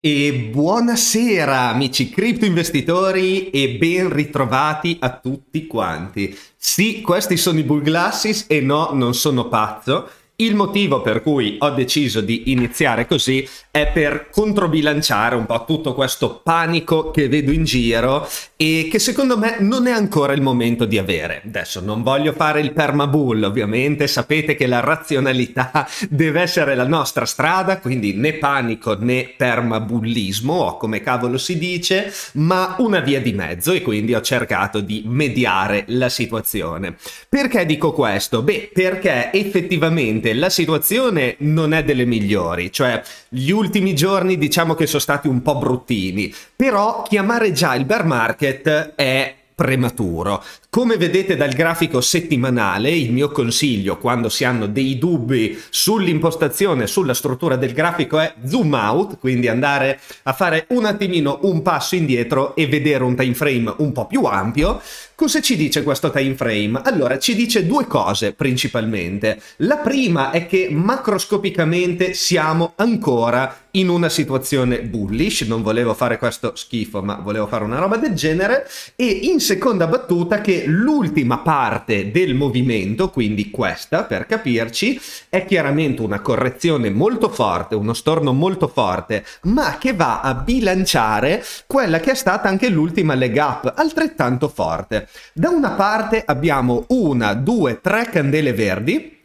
E buonasera amici cripto investitori e ben ritrovati a tutti quanti. Sì, questi sono i Bull Glasses e no, non sono pazzo. Il motivo per cui ho deciso di iniziare così è per controbilanciare un po' tutto questo panico che vedo in giro e che secondo me non è ancora il momento di avere. Adesso non voglio fare il permabull, ovviamente sapete che la razionalità deve essere la nostra strada, quindi né panico né permabullismo o come cavolo si dice, ma una via di mezzo e quindi ho cercato di mediare la situazione. Perché dico questo? Beh, perché effettivamente Ovviamente la situazione non è delle migliori, cioè gli ultimi giorni diciamo che sono stati un po' bruttini, però chiamare già il bear market è prematuro. Come vedete dal grafico settimanale, il mio consiglio quando si hanno dei dubbi sull'impostazione, sulla struttura del grafico è zoom out, quindi andare a fare un attimino un passo indietro e vedere un time frame un po' più ampio Cosa ci dice questo time frame? Allora, ci dice due cose principalmente. La prima è che macroscopicamente siamo ancora in una situazione bullish, non volevo fare questo schifo, ma volevo fare una roba del genere, e in seconda battuta che l'ultima parte del movimento, quindi questa per capirci, è chiaramente una correzione molto forte, uno storno molto forte, ma che va a bilanciare quella che è stata anche l'ultima leg up, altrettanto forte. Da una parte abbiamo una, due, tre candele verdi,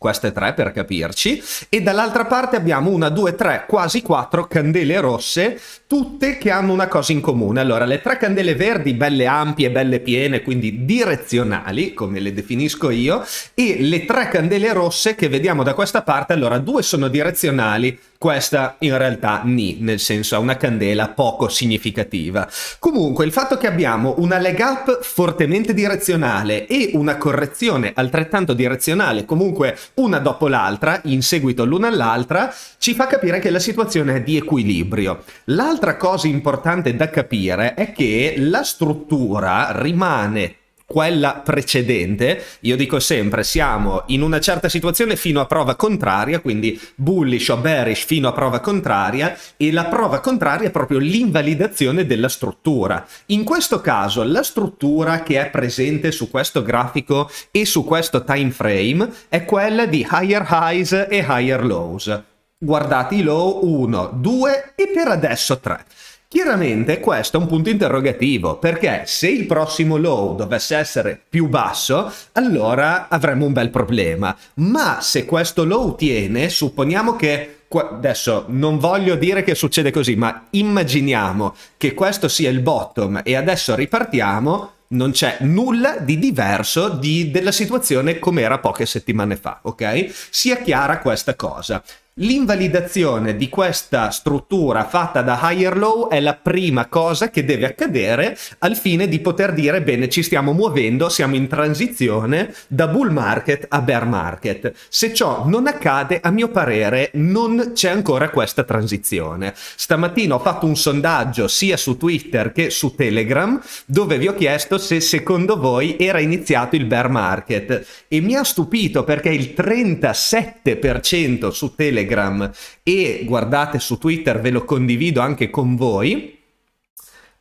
queste tre per capirci, e dall'altra parte abbiamo una, due, tre, quasi quattro candele rosse, tutte che hanno una cosa in comune. Allora, le tre candele verdi, belle ampie, belle piene, quindi direzionali, come le definisco io, e le tre candele rosse che vediamo da questa parte, allora due sono direzionali, questa in realtà ni, nel senso ha una candela poco significativa. Comunque il fatto che abbiamo una leg up fortemente direzionale e una correzione altrettanto direzionale, comunque una dopo l'altra, in seguito l'una all'altra, ci fa capire che la situazione è di equilibrio. L'altra cosa importante da capire è che la struttura rimane quella precedente, io dico sempre siamo in una certa situazione fino a prova contraria, quindi bullish o bearish fino a prova contraria e la prova contraria è proprio l'invalidazione della struttura. In questo caso la struttura che è presente su questo grafico e su questo time frame è quella di higher highs e higher lows. Guardate i low 1, 2 e per adesso 3. Chiaramente questo è un punto interrogativo, perché se il prossimo low dovesse essere più basso, allora avremmo un bel problema. Ma se questo low tiene, supponiamo che adesso non voglio dire che succede così, ma immaginiamo che questo sia il bottom e adesso ripartiamo, non c'è nulla di diverso di, della situazione come era poche settimane fa, ok? Sia chiara questa cosa. L'invalidazione di questa struttura fatta da higher low è la prima cosa che deve accadere al fine di poter dire bene ci stiamo muovendo, siamo in transizione da bull market a bear market. Se ciò non accade, a mio parere non c'è ancora questa transizione. Stamattina ho fatto un sondaggio sia su Twitter che su Telegram dove vi ho chiesto se secondo voi era iniziato il bear market e mi ha stupito perché il 37% su Telegram Telegram e guardate su Twitter, ve lo condivido anche con voi.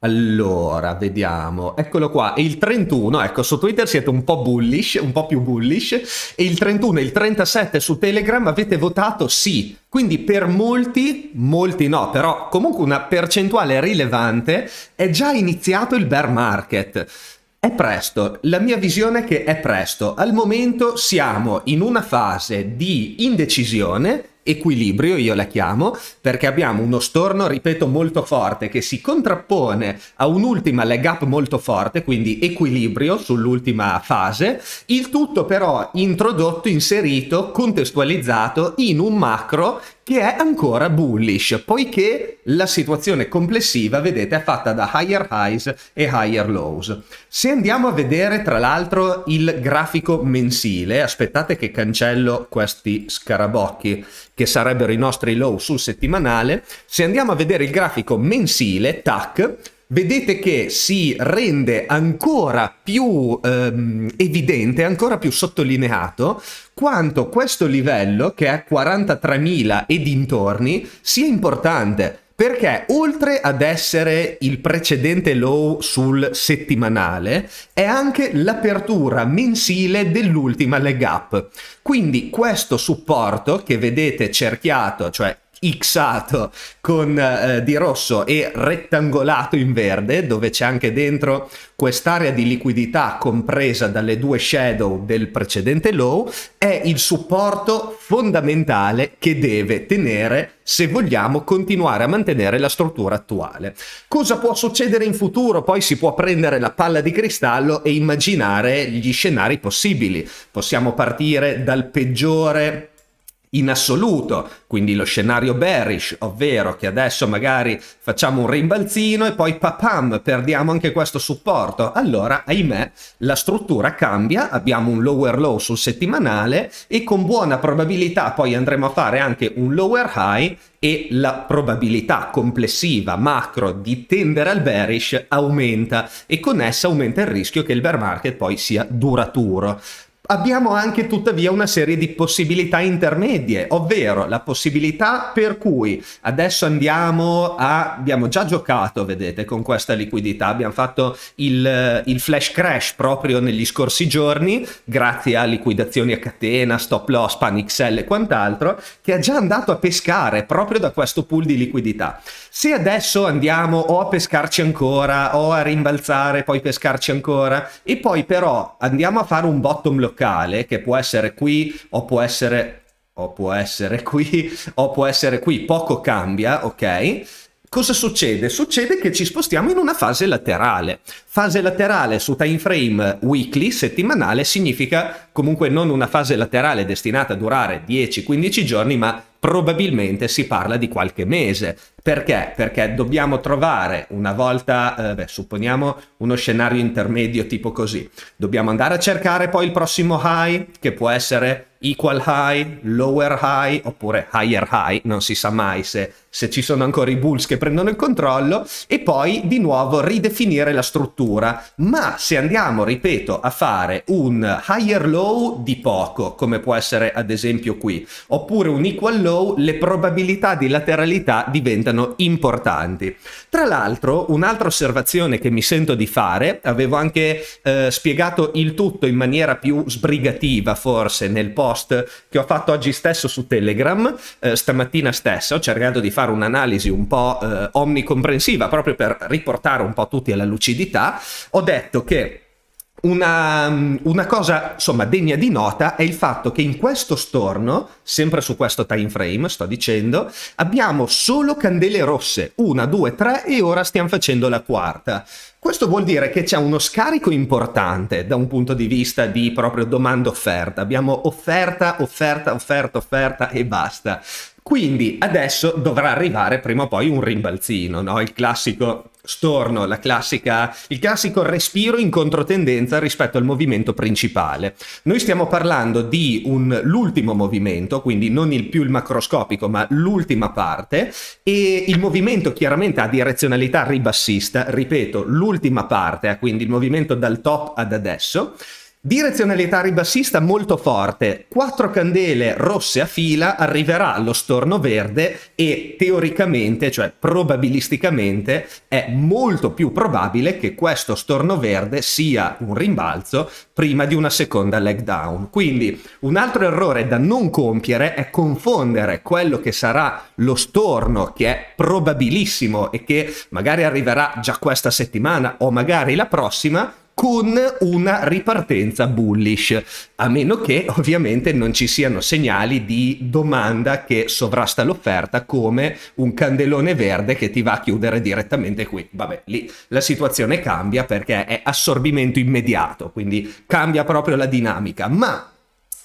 Allora, vediamo, eccolo qua, e il 31, ecco su Twitter siete un po' bullish, un po' più bullish, e il 31 e il 37 su Telegram avete votato sì, quindi per molti, molti no, però comunque una percentuale rilevante è già iniziato il bear market. È presto, la mia visione è che è presto, al momento siamo in una fase di indecisione equilibrio, io la chiamo, perché abbiamo uno storno, ripeto, molto forte che si contrappone a un'ultima leg up molto forte, quindi equilibrio sull'ultima fase, il tutto però introdotto, inserito, contestualizzato in un macro che è ancora bullish, poiché la situazione complessiva, vedete, è fatta da higher highs e higher lows. Se andiamo a vedere, tra l'altro, il grafico mensile, aspettate che cancello questi scarabocchi, che sarebbero i nostri low sul settimanale, se andiamo a vedere il grafico mensile, tac, vedete che si rende ancora più ehm, evidente, ancora più sottolineato quanto questo livello, che è 43.000 e dintorni, sia importante perché oltre ad essere il precedente low sul settimanale, è anche l'apertura mensile dell'ultima leg up. Quindi questo supporto che vedete cerchiato, cioè xato con eh, di rosso e rettangolato in verde dove c'è anche dentro quest'area di liquidità compresa dalle due shadow del precedente low è il supporto fondamentale che deve tenere se vogliamo continuare a mantenere la struttura attuale cosa può succedere in futuro poi si può prendere la palla di cristallo e immaginare gli scenari possibili possiamo partire dal peggiore in assoluto, quindi lo scenario bearish, ovvero che adesso magari facciamo un rimbalzino e poi papam perdiamo anche questo supporto, allora ahimè la struttura cambia, abbiamo un lower low sul settimanale e con buona probabilità poi andremo a fare anche un lower high e la probabilità complessiva macro di tendere al bearish aumenta e con essa aumenta il rischio che il bear market poi sia duraturo. Abbiamo anche tuttavia una serie di possibilità intermedie, ovvero la possibilità per cui adesso andiamo a... abbiamo già giocato, vedete, con questa liquidità, abbiamo fatto il, il flash crash proprio negli scorsi giorni, grazie a liquidazioni a catena, stop loss, panic sell e quant'altro, che è già andato a pescare proprio da questo pool di liquidità. Se adesso andiamo o a pescarci ancora, o a rimbalzare, poi pescarci ancora, e poi però andiamo a fare un bottom lock locale che può essere qui o può essere o può essere qui o può essere qui, poco cambia, ok? Cosa succede? Succede che ci spostiamo in una fase laterale. Fase laterale su time frame weekly, settimanale, significa comunque non una fase laterale destinata a durare 10-15 giorni, ma probabilmente si parla di qualche mese. Perché? Perché dobbiamo trovare una volta, eh, beh, supponiamo uno scenario intermedio tipo così, dobbiamo andare a cercare poi il prossimo high che può essere equal high, lower high oppure higher high, non si sa mai se, se, ci sono ancora i Bulls che prendono il controllo e poi di nuovo ridefinire la struttura. Ma se andiamo, ripeto, a fare un higher low di poco, come può essere ad esempio qui, oppure un equal low, le probabilità di lateralità diventano importanti. Tra l'altro, un'altra osservazione che mi sento di fare, avevo anche eh, spiegato il tutto in maniera più sbrigativa forse nel post post che ho fatto oggi stesso su Telegram, eh, stamattina stessa, ho cercato di fare un'analisi un po' eh, omnicomprensiva proprio per riportare un po' tutti alla lucidità, ho detto che una, mm, una, cosa insomma degna di nota è il fatto che in questo storno, sempre su questo time frame sto dicendo, abbiamo solo candele rosse, una, due, tre e ora stiamo facendo la quarta. Questo vuol dire che c'è uno scarico importante da un punto di vista di proprio domanda-offerta. Abbiamo offerta, offerta, offerta, offerta e basta. Quindi adesso dovrà arrivare prima o poi un rimbalzino, no? il classico storno, classica, il classico respiro in controtendenza rispetto al movimento principale. Noi stiamo parlando di un, l'ultimo movimento, quindi non il più il macroscopico, ma l'ultima parte, e il movimento chiaramente ha direzionalità ribassista, ripeto, l'ultima parte, quindi il movimento dal top ad adesso, Direzionalità ribassista molto forte, quattro candele rosse a fila, arriverà allo storno verde e teoricamente, cioè probabilisticamente, è molto più probabile che questo storno verde sia un rimbalzo prima di una seconda leg down. Quindi un altro errore da non compiere è confondere quello che sarà lo storno che è probabilissimo e che magari arriverà già questa settimana o magari la prossima con una ripartenza bullish, a meno che ovviamente non ci siano segnali di domanda che sovrasta l'offerta come un candelone verde che ti va a chiudere direttamente qui. Vabbè, lì la situazione cambia perché è assorbimento immediato, quindi cambia proprio la dinamica, ma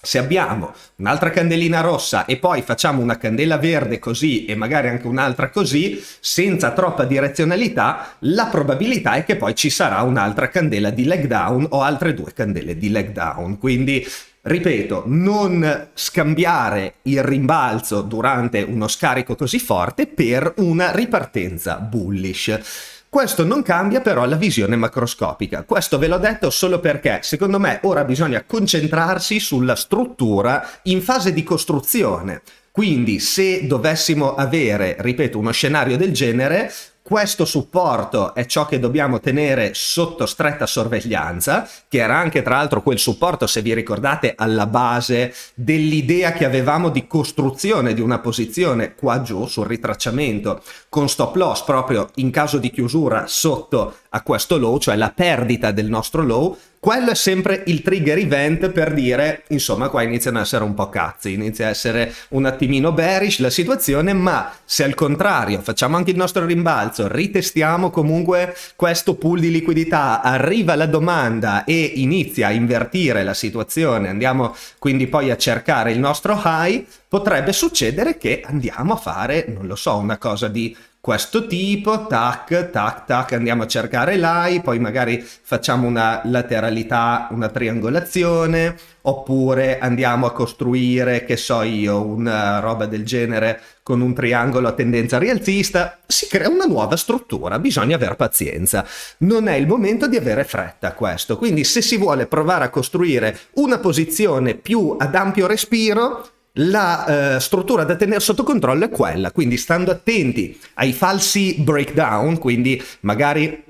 se abbiamo un'altra candelina rossa e poi facciamo una candela verde così e magari anche un'altra così, senza troppa direzionalità, la probabilità è che poi ci sarà un'altra candela di leg down o altre due candele di leg down. Quindi ripeto, non scambiare il rimbalzo durante uno scarico così forte per una ripartenza bullish. Questo non cambia però la visione macroscopica. Questo ve l'ho detto solo perché secondo me ora bisogna concentrarsi sulla struttura in fase di costruzione. Quindi se dovessimo avere, ripeto, uno scenario del genere, questo supporto è ciò che dobbiamo tenere sotto stretta sorveglianza, che era anche tra l'altro quel supporto, se vi ricordate, alla base dell'idea che avevamo di costruzione di una posizione qua giù sul ritracciamento con stop loss proprio in caso di chiusura sotto a questo low, cioè la perdita del nostro low quello è sempre il trigger event per dire, insomma, qua iniziano ad essere un po' cazzi, inizia a essere un attimino bearish la situazione, ma se al contrario facciamo anche il nostro rimbalzo, ritestiamo comunque questo pool di liquidità, arriva la domanda e inizia a invertire la situazione, andiamo quindi poi a cercare il nostro high, potrebbe succedere che andiamo a fare, non lo so, una cosa di questo tipo, tac, tac, tac, andiamo a cercare l'AI, poi magari facciamo una lateralità, una triangolazione, oppure andiamo a costruire, che so io, una roba del genere con un triangolo a tendenza rialzista, si crea una nuova struttura, bisogna avere pazienza. Non è il momento di avere fretta questo, quindi se si vuole provare a costruire una posizione più ad ampio respiro, la eh, struttura da tenere sotto controllo è quella, quindi stando attenti ai falsi breakdown, quindi magari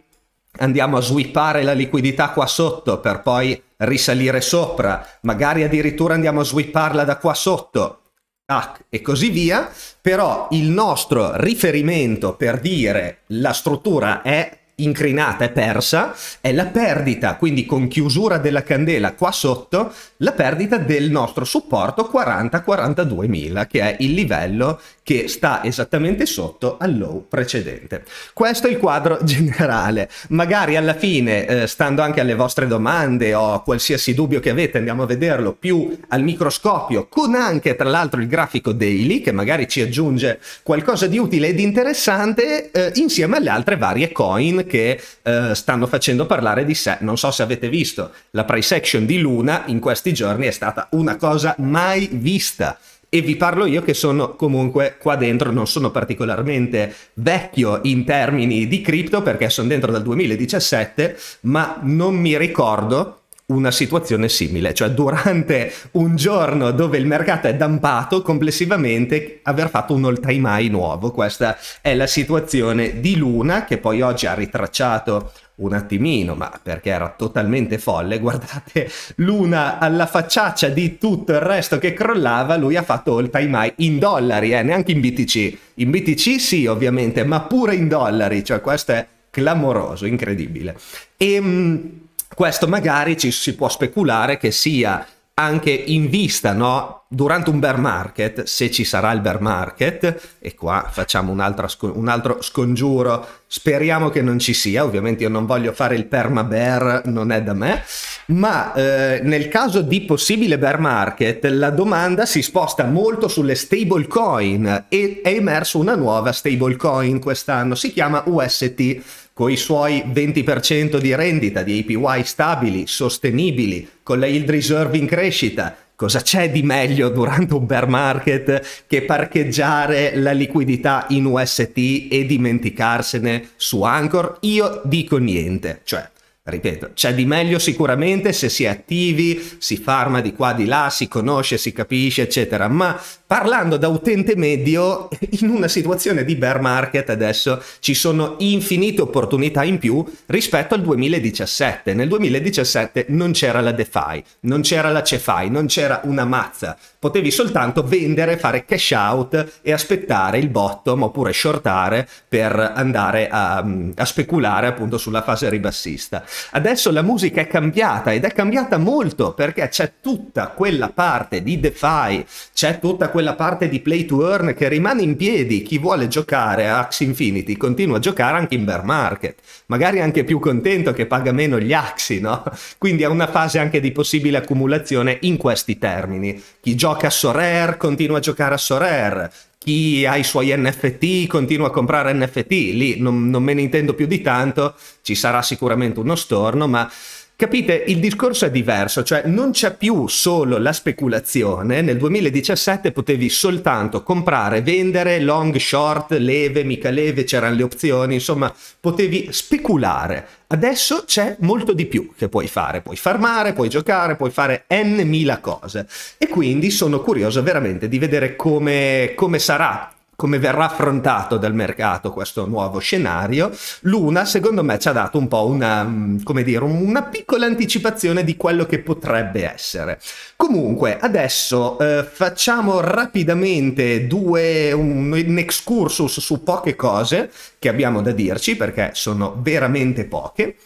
andiamo a swippare la liquidità qua sotto per poi risalire sopra, magari addirittura andiamo a swipparla da qua sotto, tac, e così via, però il nostro riferimento per dire la struttura è incrinata e persa è la perdita, quindi con chiusura della candela qua sotto, la perdita del nostro supporto 40-42 mila, che è il livello che sta esattamente sotto al low precedente. Questo è il quadro generale. Magari alla fine, eh, stando anche alle vostre domande o a qualsiasi dubbio che avete, andiamo a vederlo più al microscopio, con anche tra l'altro il grafico daily, che magari ci aggiunge qualcosa di utile ed interessante eh, insieme alle altre varie coin che eh, stanno facendo parlare di sé. Non so se avete visto, la price action di Luna in questi giorni è stata una cosa mai vista e vi parlo io che sono comunque qua dentro, non sono particolarmente vecchio in termini di cripto perché sono dentro dal 2017, ma non mi ricordo una situazione simile, cioè durante un giorno dove il mercato è dampato complessivamente aver fatto un all time high nuovo. Questa è la situazione di Luna che poi oggi ha ritracciato un attimino, ma perché era totalmente folle, guardate Luna alla facciaccia di tutto il resto che crollava, lui ha fatto all time high in dollari, eh, neanche in BTC. In BTC sì, ovviamente, ma pure in dollari, cioè questo è clamoroso, incredibile. E ehm, questo magari ci si può speculare che sia anche in vista, no? Durante un bear market, se ci sarà il bear market, e qua facciamo un, sco- un altro scongiuro, speriamo che non ci sia, ovviamente io non voglio fare il perma bear, non è da me, ma eh, nel caso di possibile bear market la domanda si sposta molto sulle stable coin e è emerso una nuova stable coin quest'anno, si chiama UST con i suoi 20% di rendita di APY stabili, sostenibili, con la yield reserve in crescita. Cosa c'è di meglio durante un bear market che parcheggiare la liquidità in UST e dimenticarsene su Anchor? Io dico niente, cioè ripeto, c'è di meglio sicuramente se si è attivi, si farma di qua di là, si conosce, si capisce, eccetera, ma parlando da utente medio, in una situazione di bear market adesso ci sono infinite opportunità in più rispetto al 2017. Nel 2017 non c'era la DeFi, non c'era la CeFi, non c'era una mazza. Potevi soltanto vendere, fare cash out e aspettare il bottom oppure shortare per andare a, mm, a speculare appunto sulla fase ribassista. Adesso la musica è cambiata ed è cambiata molto perché c'è tutta quella parte di DeFi, c'è tutta quella quella parte di play to earn che rimane in piedi. Chi vuole giocare a Axie Infinity continua a giocare anche in bear market, magari anche più contento che paga meno gli Axi, no? Quindi è una fase anche di possibile accumulazione in questi termini. Chi gioca a Sorare continua a giocare a Sorare, chi ha i suoi NFT continua a comprare NFT, lì non, non, me ne intendo più di tanto, ci sarà sicuramente uno storno, ma Capite? Il discorso è diverso, cioè non c'è più solo la speculazione, nel 2017 potevi soltanto comprare, vendere, long, short, leve, mica leve, c'erano le opzioni, insomma potevi speculare. Adesso c'è molto di più che puoi fare, puoi farmare, puoi giocare, puoi fare n mila cose e quindi sono curioso veramente di vedere come, come sarà come verrà affrontato dal mercato questo nuovo scenario, Luna secondo me ci ha dato un po' una, mm, dire, una piccola anticipazione di quello che potrebbe essere. Comunque, adesso eh, facciamo rapidamente due, un, un excursus su poche cose che abbiamo da dirci, perché sono veramente poche.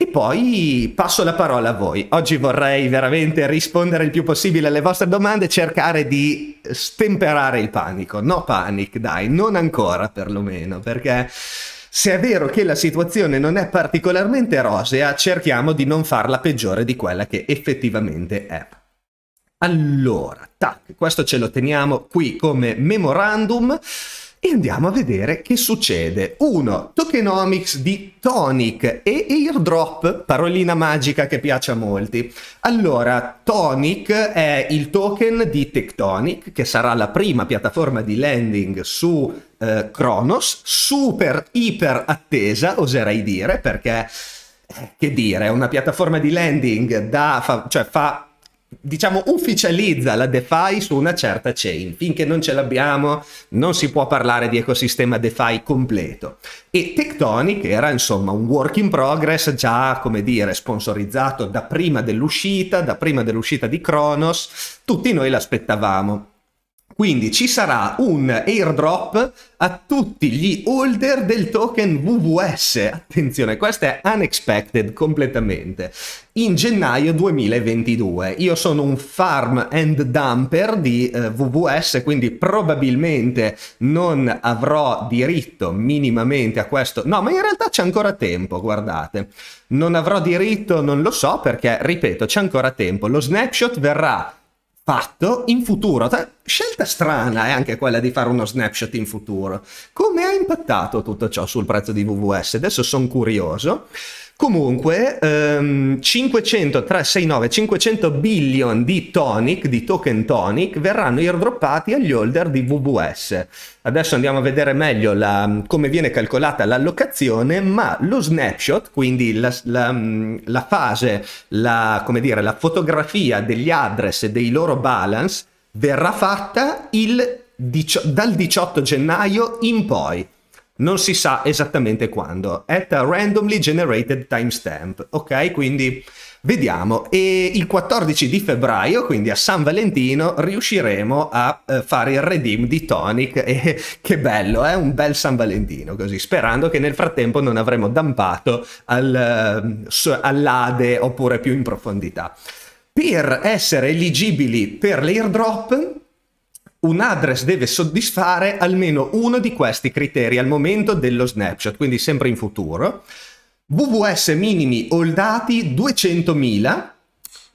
E poi passo la parola a voi. Oggi vorrei veramente rispondere il più possibile alle vostre domande e cercare di stemperare il panico. No panic, dai, non ancora perlomeno, perché se è vero che la situazione non è particolarmente rosea, cerchiamo di non farla peggiore di quella che effettivamente è. Allora, tac, questo ce lo teniamo qui come memorandum e andiamo a vedere che succede. 1. Tokenomics di Tonic e airdrop, parolina magica che piace a molti. Allora, Tonic è il token di Tectonic, che sarà la prima piattaforma di landing su eh, Kronos, super iper attesa, oserei dire, perché eh, che dire, è una piattaforma di landing da, fa, cioè fa diciamo, ufficializza la DeFi su una certa chain. Finché non ce l'abbiamo, non si può parlare di ecosistema DeFi completo. E Tectonic era, insomma, un work in progress già, come dire, sponsorizzato da prima dell'uscita, da prima dell'uscita di Kronos. Tutti noi l'aspettavamo. Quindi ci sarà un airdrop a tutti gli holder del token WWS. Attenzione, questo è unexpected completamente. In gennaio 2022. Io sono un farm and dumper di eh, VVS, quindi probabilmente non avrò diritto minimamente a questo. No, ma in realtà c'è ancora tempo, guardate. Non avrò diritto, non lo so perché, ripeto, c'è ancora tempo. Lo snapshot verrà fatto in futuro. Scelta strana è anche quella di fare uno snapshot in futuro. Come ha impattato tutto ciò sul prezzo di VVS? Adesso sono curioso. Comunque, ehm, 500, 369, 500 billion di tonic, di token tonic, verranno airdroppati agli holder di VVS. Adesso andiamo a vedere meglio la, come viene calcolata l'allocazione, ma lo snapshot, quindi la, la, mm, la fase, la, come dire, la fotografia degli address e dei loro balance, verrà fatta il, dal 18 gennaio in poi non si sa esattamente quando. At a randomly generated timestamp. Ok, quindi vediamo. E il 14 di febbraio, quindi a San Valentino, riusciremo a eh, fare il redeem di Tonic. E che bello, è eh? un bel San Valentino così. Sperando che nel frattempo non avremo dampato al, eh, all'Ade oppure più in profondità. Per essere eligibili per l'airdrop un address deve soddisfare almeno uno di questi criteri al momento dello snapshot, quindi sempre in futuro. WWS minimi holdati 200.000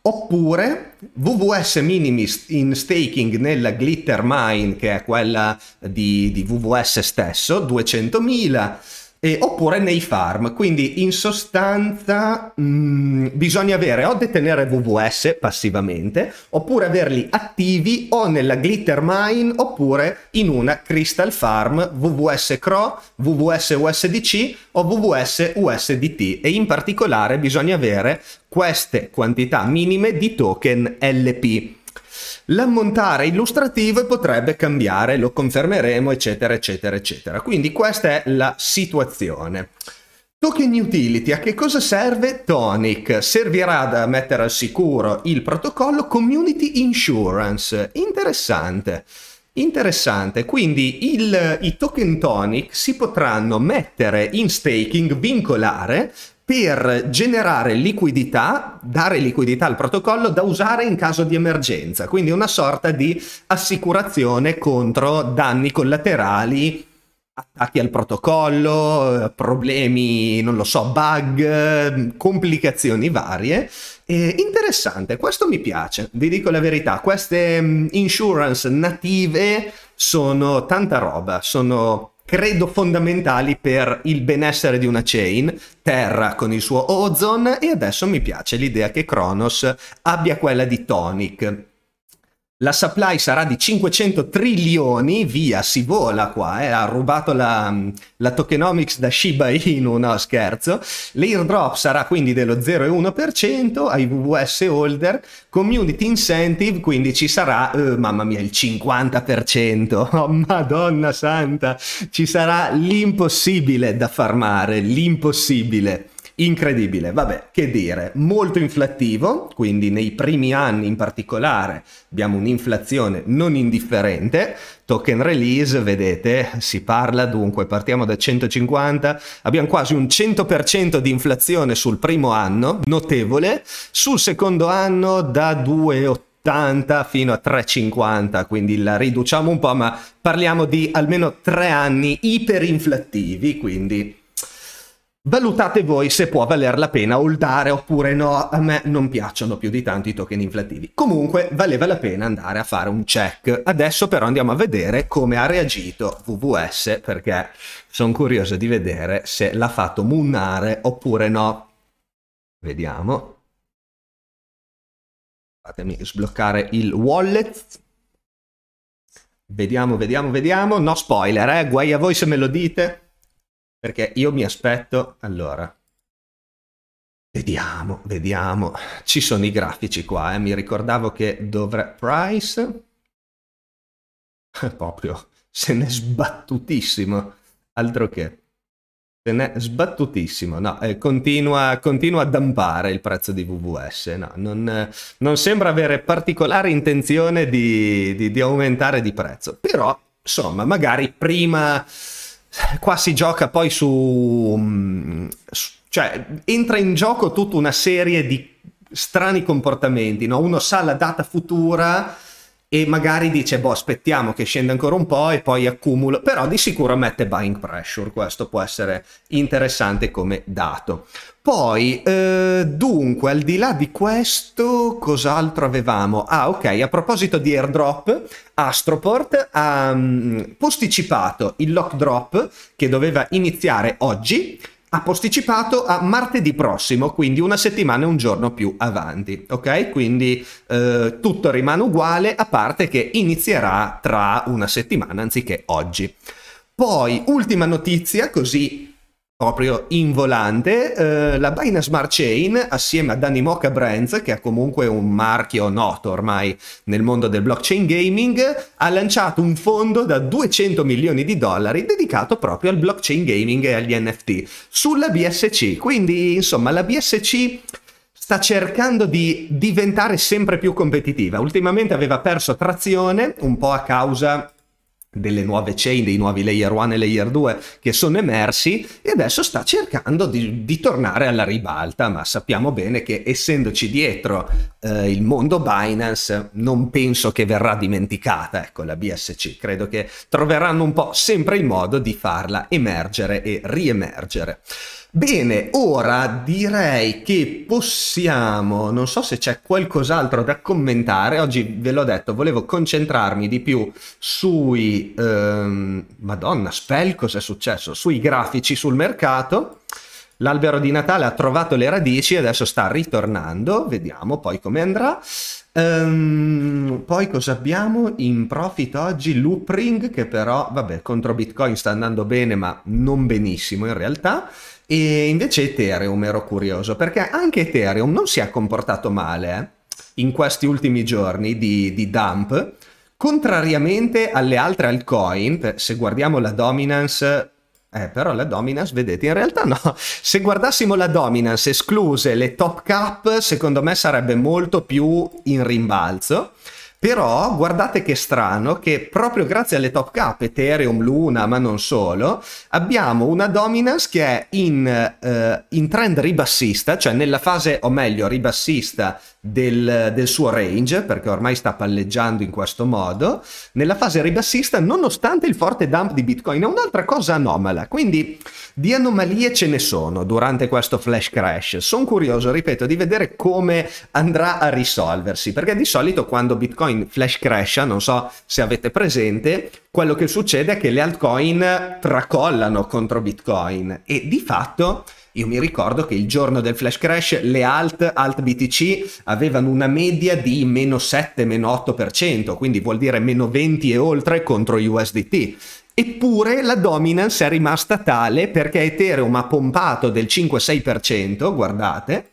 oppure WWS minimi in staking nella Glitter Mine, che è quella di, di VVS stesso, 200.000 eh, oppure nei farm. Quindi in sostanza mh, mm, bisogna avere o detenere VVS passivamente, oppure averli attivi o nella Glitter Mine, oppure in una Crystal Farm VVS CRO, VVS USDC o VVS USDT. E in particolare bisogna avere queste quantità minime di token LP l'ammontare illustrativo potrebbe cambiare, lo confermeremo, eccetera, eccetera, eccetera. Quindi questa è la situazione. Token utility, a che cosa serve Tonic? Servirà ad mettere al sicuro il protocollo Community Insurance. Interessante. Interessante, quindi il, i token tonic si potranno mettere in staking vincolare per generare liquidità, dare liquidità al protocollo da usare in caso di emergenza, quindi una sorta di assicurazione contro danni collaterali, attacchi al protocollo, problemi, non lo so, bug, complicazioni varie. E interessante, questo mi piace, vi dico la verità, queste mm, insurance native sono tanta roba, sono credo fondamentali per il benessere di una chain, Terra con il suo Ozone e adesso mi piace l'idea che Kronos abbia quella di Tonic la supply sarà di 500 trilioni, via, si vola qua, eh, ha rubato la, la, tokenomics da Shiba Inu, no scherzo, l'airdrop sarà quindi dello 0,1% ai VVS holder, community incentive quindi ci sarà, eh, mamma mia, il 50%, oh madonna santa, ci sarà l'impossibile da farmare, l'impossibile incredibile. Vabbè, che dire, molto inflattivo, quindi nei primi anni in particolare abbiamo un'inflazione non indifferente. Token release, vedete, si parla dunque, partiamo da 150, abbiamo quasi un 100% di inflazione sul primo anno, notevole, sul secondo anno da 2,80 fino a 3,50, quindi la riduciamo un po', ma parliamo di almeno tre anni iperinflattivi, quindi Valutate voi se può valer la pena holdare oppure no, a me non piacciono più di tanto i token inflattivi. Comunque valeva la pena andare a fare un check. Adesso però andiamo a vedere come ha reagito VVS perché sono curioso di vedere se l'ha fatto munnare oppure no. Vediamo. Fatemi sbloccare il wallet. Vediamo, vediamo, vediamo. No spoiler, eh? guai a voi se me lo dite. Perché io mi aspetto, allora, vediamo, vediamo, ci sono i grafici qua, eh. mi ricordavo che dovrei, price, proprio, se n'è sbattutissimo, altro che, se n'è sbattutissimo, no, eh, continua, continua, a dampare il prezzo di VVS, no, non, non sembra avere particolare intenzione di, di, di aumentare di prezzo, però, insomma, magari prima qua si gioca poi su, mm, su, cioè entra in gioco tutta una serie di strani comportamenti, no? uno sa la data futura e magari dice boh aspettiamo che scenda ancora un po' e poi accumulo, però di sicuro mette buying pressure, questo può essere interessante come dato. Poi, eh, dunque, al di là di questo, cos'altro avevamo? Ah, ok, a proposito di airdrop, Astroport ha um, posticipato il lock drop che doveva iniziare oggi, ha posticipato a martedì prossimo, quindi una settimana e un giorno più avanti, ok? Quindi eh, tutto rimane uguale, a parte che inizierà tra una settimana anziché oggi. Poi, ultima notizia, così proprio in volante, eh, la Binance Smart Chain assieme a Danny Mocha Brands, che è comunque un marchio noto ormai nel mondo del blockchain gaming, ha lanciato un fondo da 200 milioni di dollari dedicato proprio al blockchain gaming e agli NFT sulla BSC. Quindi, insomma, la BSC sta cercando di diventare sempre più competitiva. Ultimamente aveva perso trazione un po' a causa delle nuove chain, dei nuovi layer 1 e layer 2 che sono emersi e adesso sta cercando di, di tornare alla ribalta, ma sappiamo bene che essendoci dietro eh, il mondo Binance non penso che verrà dimenticata, ecco la BSC, credo che troveranno un po' sempre il modo di farla emergere e riemergere. Bene, ora direi che possiamo, non so se c'è qualcos'altro da commentare, oggi ve l'ho detto, volevo concentrarmi di più sui, ehm, madonna, spell cos'è successo, sui grafici sul mercato, l'albero di Natale ha trovato le radici, adesso sta ritornando, vediamo poi come andrà, ehm, poi cosa abbiamo in profit oggi, Loopring che però, vabbè, contro Bitcoin sta andando bene ma non benissimo in realtà, e invece Ethereum ero curioso, perché anche Ethereum non si è comportato male eh, in questi ultimi giorni di, di dump, contrariamente alle altre altcoin, se guardiamo la dominance eh, però la dominance, vedete, in realtà no. Se guardassimo la dominance escluse le top cap, secondo me sarebbe molto più in rimbalzo. Però guardate che strano che proprio grazie alle top cap, Ethereum, Luna, ma non solo, abbiamo una dominance che è in, eh, in trend ribassista, cioè nella fase, o meglio, ribassista del, del, suo range, perché ormai sta palleggiando in questo modo, nella fase ribassista nonostante il forte dump di Bitcoin. È un'altra cosa anomala, quindi di anomalie ce ne sono durante questo flash crash. Sono curioso, ripeto, di vedere come andrà a risolversi, perché di solito quando Bitcoin altcoin flash crash, non so se avete presente, quello che succede è che le altcoin tracollano contro Bitcoin e di fatto io mi ricordo che il giorno del flash crash le alt, alt BTC avevano una media di meno 7, meno 8%, quindi vuol dire meno 20 e oltre contro USDT. Eppure la dominance è rimasta tale perché Ethereum ha pompato del 5-6%, guardate,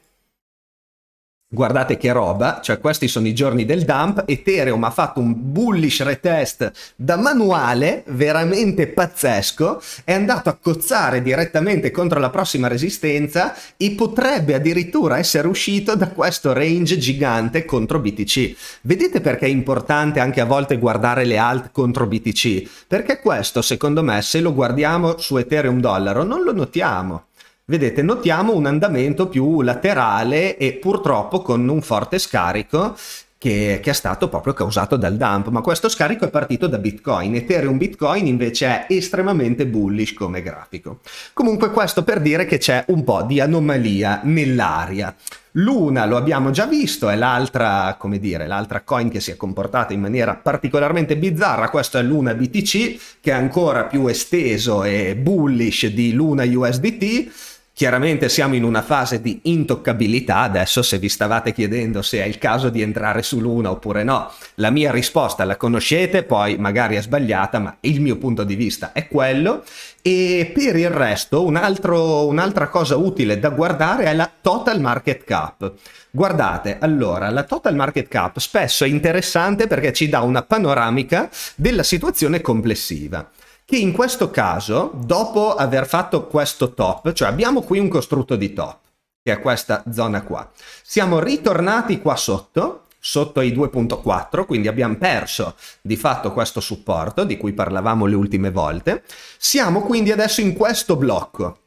Guardate che roba, cioè questi sono i giorni del dump, Ethereum ha fatto un bullish retest da manuale, veramente pazzesco, è andato a cozzare direttamente contro la prossima resistenza e potrebbe addirittura essere uscito da questo range gigante contro BTC. Vedete perché è importante anche a volte guardare le alt contro BTC? Perché questo secondo me se lo guardiamo su Ethereum dollaro non lo notiamo vedete, notiamo un andamento più laterale e purtroppo con un forte scarico che, che, è stato proprio causato dal dump, ma questo scarico è partito da Bitcoin. Ethereum Bitcoin invece è estremamente bullish come grafico. Comunque questo per dire che c'è un po' di anomalia nell'aria. L'una lo abbiamo già visto, è l'altra, come dire, l'altra coin che si è comportata in maniera particolarmente bizzarra, questo è l'una BTC che è ancora più esteso e bullish di l'una USDT Chiaramente siamo in una fase di intoccabilità, adesso se vi stavate chiedendo se è il caso di entrare sull'una oppure no, la mia risposta la conoscete, poi magari è sbagliata, ma il mio punto di vista è quello. E per il resto un altro, un'altra cosa utile da guardare è la total market cap. Guardate, allora, la total market cap spesso è interessante perché ci dà una panoramica della situazione complessiva che in questo caso, dopo aver fatto questo top, cioè abbiamo qui un costrutto di top, che è questa zona qua, siamo ritornati qua sotto, sotto i 2.4, quindi abbiamo perso di fatto questo supporto di cui parlavamo le ultime volte. Siamo quindi adesso in questo blocco.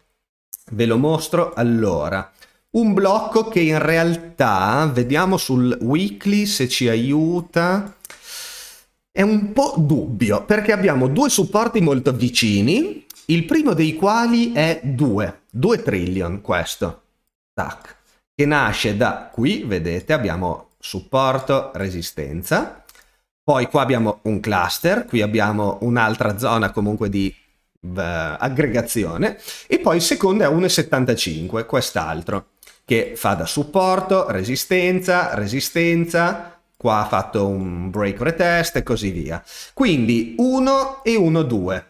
Ve lo mostro allora. Un blocco che in realtà, vediamo sul weekly se ci aiuta, è un po' dubbio perché abbiamo due supporti molto vicini, il primo dei quali è 2, 2 trillion questo, tac, che nasce da qui, vedete, abbiamo supporto, resistenza, poi qua abbiamo un cluster, qui abbiamo un'altra zona comunque di eh, aggregazione e poi il secondo è 1,75, quest'altro, che fa da supporto, resistenza, resistenza, qua ha fatto un break retest e così via. Quindi 1 e 1, 2.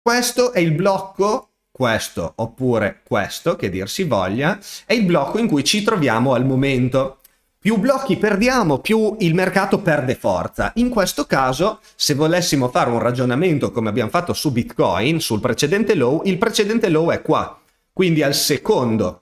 Questo è il blocco, questo oppure questo, che dir si voglia, è il blocco in cui ci troviamo al momento. Più blocchi perdiamo, più il mercato perde forza. In questo caso, se volessimo fare un ragionamento come abbiamo fatto su Bitcoin, sul precedente low, il precedente low è qua. Quindi al secondo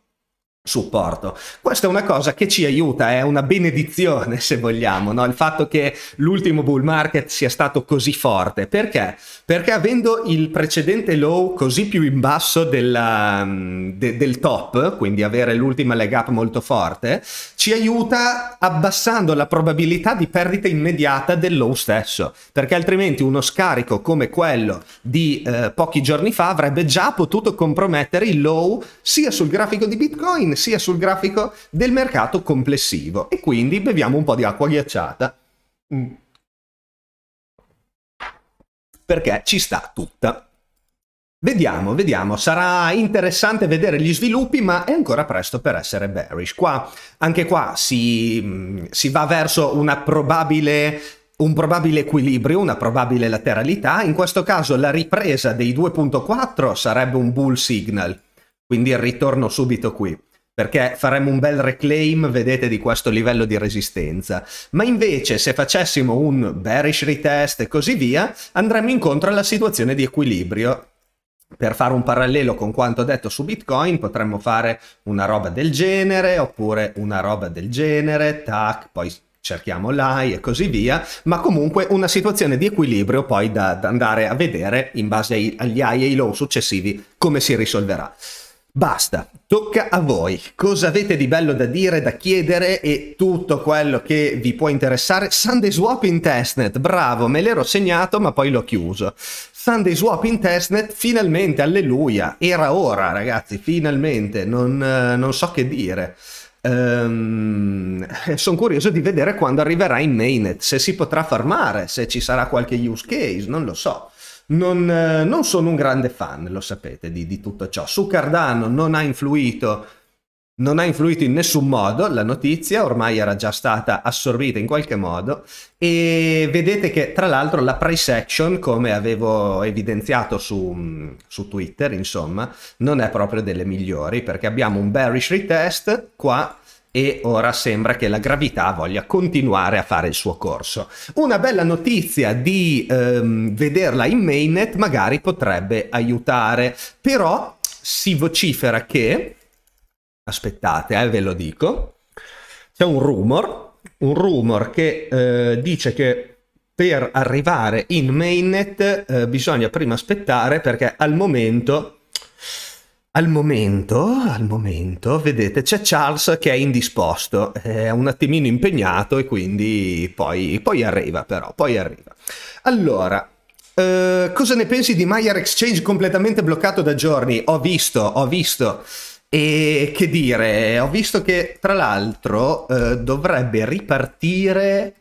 supporto. Questa è una cosa che ci aiuta, è una benedizione se vogliamo, no? il fatto che l'ultimo bull market sia stato così forte. Perché? Perché avendo il precedente low così più in basso della, um, de, del top, quindi avere l'ultima leg up molto forte, ci aiuta abbassando la probabilità di perdita immediata del low stesso, perché altrimenti uno scarico come quello di eh, pochi giorni fa avrebbe già potuto compromettere il low sia sul grafico di Bitcoin sia sul grafico del mercato complessivo. E quindi beviamo un po' di acqua ghiacciata. Mm. Perché ci sta tutta. Vediamo, vediamo, sarà interessante vedere gli sviluppi, ma è ancora presto per essere bearish. Qua, anche qua si, mm, si va verso probabile, un probabile equilibrio, una probabile lateralità. In questo caso la ripresa dei 2.4 sarebbe un bull signal, quindi il ritorno subito qui perché faremmo un bel reclaim, vedete, di questo livello di resistenza. Ma invece se facessimo un bearish retest e così via, andremmo incontro alla situazione di equilibrio. Per fare un parallelo con quanto detto su Bitcoin, potremmo fare una roba del genere, oppure una roba del genere, tac, poi cerchiamo l'AI e così via, ma comunque una situazione di equilibrio poi da, da andare a vedere in base ai, agli high e ai low successivi come si risolverà. Basta, tocca a voi. Cosa avete di bello da dire, da chiedere e tutto quello che vi può interessare? Sunday Swap in testnet, bravo, me l'ero segnato ma poi l'ho chiuso. Sunday Swap in testnet, finalmente, alleluia, era ora ragazzi, finalmente, non, eh, non so che dire. Um, ehm, sono curioso di vedere quando arriverà in mainnet, se si potrà farmare, se ci sarà qualche use case, non lo so. Non, eh, non sono un grande fan, lo sapete, di, di tutto ciò. Su Cardano non ha influito non ha influito in nessun modo la notizia, ormai era già stata assorbita in qualche modo e vedete che tra l'altro la price action, come avevo evidenziato su, mm, su Twitter, insomma, non è proprio delle migliori perché abbiamo un bearish retest qua e ora sembra che la gravità voglia continuare a fare il suo corso. Una bella notizia di ehm, vederla in mainnet magari potrebbe aiutare, però si vocifera che, aspettate, eh, ve lo dico, c'è un rumor, un rumor che eh, dice che per arrivare in mainnet eh, bisogna prima aspettare perché al momento al momento, al momento, vedete, c'è Charles che è indisposto, è un attimino impegnato e quindi poi, poi arriva però, poi arriva. Allora, eh, cosa ne pensi di Myer Exchange completamente bloccato da giorni? Ho visto, ho visto. E che dire, ho visto che tra l'altro eh, dovrebbe ripartire,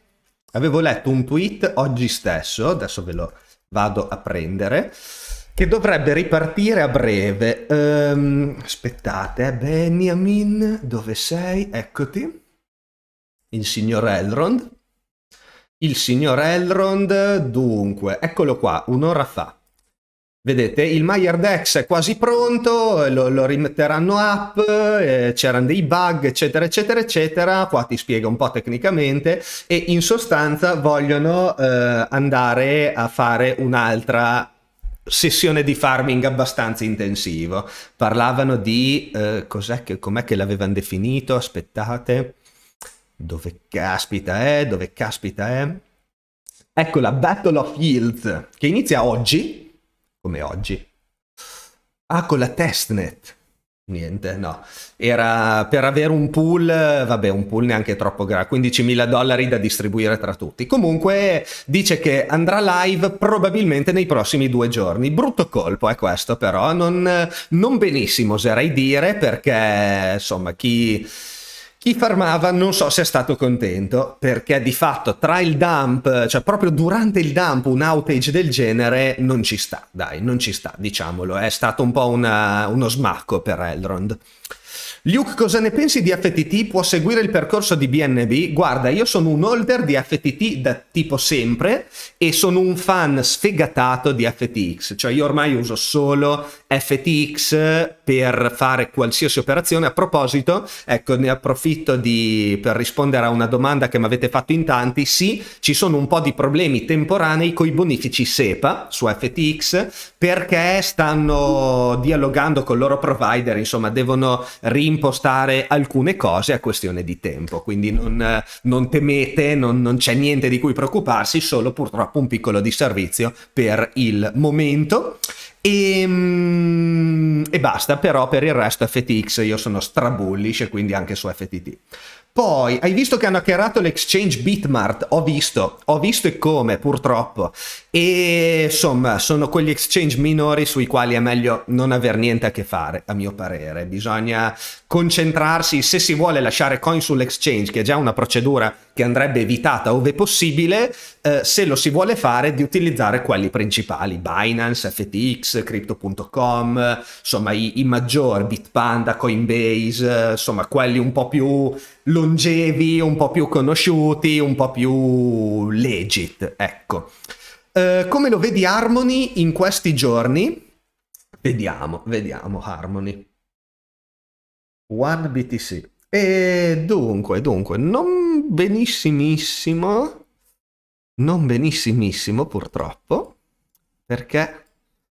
avevo letto un tweet oggi stesso, adesso ve lo vado a prendere, che dovrebbe ripartire a breve. Um, aspettate, eh. Benjamin, dove sei? Eccoti. Il signor Elrond. Il signor Elrond, dunque, eccolo qua, un'ora fa. Vedete, il Maier Dex è quasi pronto, lo, lo rimetteranno up, eh, c'erano dei bug, eccetera, eccetera, eccetera. Qua ti spiego un po' tecnicamente e in sostanza vogliono eh, andare a fare un'altra sessione di farming abbastanza intensivo. Parlavano di eh, cos'è che, com'è che l'avevano definito, aspettate, dove caspita è, dove caspita è. Ecco la Battle of Yields che inizia oggi, come oggi, ah, con la testnet. Niente, no. Era per avere un pool, vabbè, un pool neanche troppo grande, 15.000 dollari da distribuire tra tutti. Comunque dice che andrà live probabilmente nei prossimi due giorni. Brutto colpo è questo, però non, non benissimo oserei dire, perché insomma chi chi farmava non so se è stato contento, perché di fatto tra il dump, cioè proprio durante il dump un outage del genere non ci sta, dai, non ci sta, diciamolo, è stato un po' una, uno smacco per Elrond. Luke, cosa ne pensi di FTT? Può seguire il percorso di BNB? Guarda, io sono un holder di FTT da tipo sempre e sono un fan sfegatato di FTX, cioè io ormai uso solo FTX per fare qualsiasi operazione. A proposito, ecco, ne approfitto di, per rispondere a una domanda che mi avete fatto in tanti. Sì, ci sono un po' di problemi temporanei con i bonifici SEPA su FTX perché stanno dialogando con il loro provider, insomma, devono rimpostare alcune cose a questione di tempo. Quindi non, non temete, non, non c'è niente di cui preoccuparsi, solo purtroppo un piccolo disservizio per il momento. E, ehm, e, basta, però per il resto FTX io sono strabullish e quindi anche su FTT. Poi, hai visto che hanno hackerato l'exchange Bitmart? Ho visto, ho visto e come, purtroppo. E insomma, sono quegli exchange minori sui quali è meglio non aver niente a che fare, a mio parere. Bisogna concentrarsi, se si vuole lasciare coin sull'exchange, che è già una procedura che andrebbe evitata ove possibile eh, se lo si vuole fare di utilizzare quelli principali, Binance, FTX, Crypto.com, insomma i, i maggiori, Bitpanda, Coinbase, eh, insomma quelli un po' più longevi, un po' più conosciuti, un po' più legit, ecco. Eh, come lo vedi Harmony in questi giorni? Vediamo, vediamo Harmony. 1BTC. E dunque, dunque, non benissimissimo, non benissimissimo purtroppo, perché